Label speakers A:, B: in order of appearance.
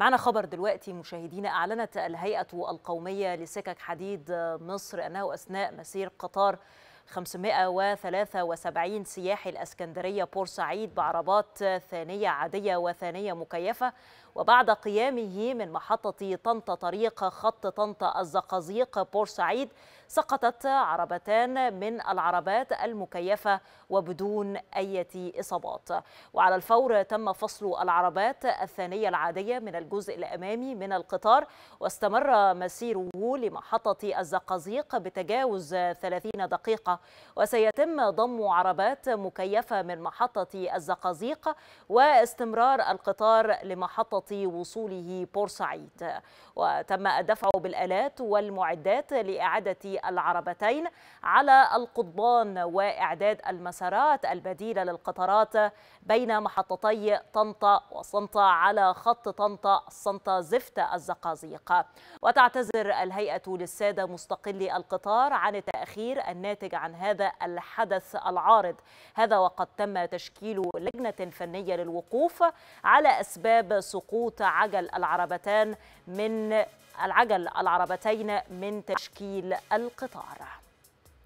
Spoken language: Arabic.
A: معنا خبر دلوقتي مشاهدينا أعلنت الهيئة القومية لسكك حديد مصر أنه أثناء مسير قطار 573 سياحي الاسكندريه بورسعيد بعربات ثانيه عاديه وثانيه مكيفه وبعد قيامه من محطه طنطا طريق خط طنطا الزقازيق بورسعيد سقطت عربتان من العربات المكيفه وبدون اي اصابات وعلى الفور تم فصل العربات الثانيه العاديه من الجزء الامامي من القطار واستمر مسيره لمحطه الزقازيق بتجاوز 30 دقيقه وسيتم ضم عربات مكيفة من محطة الزقازيق واستمرار القطار لمحطة وصوله بورسعيد وتم الدفع بالآلات والمعدات لإعادة العربتين على القضبان وإعداد المسارات البديلة للقطارات بين محطتي طنطا وصنطا على خط طنطا صنطا زفت الزقازيق وتعتذر الهيئة للسادة مستقلي القطار عن التأخير الناتج عن عن هذا الحدث العارض هذا وقد تم تشكيل لجنة فنية للوقوف على أسباب سقوط عجل العربتان من العجل العربتين من تشكيل القطار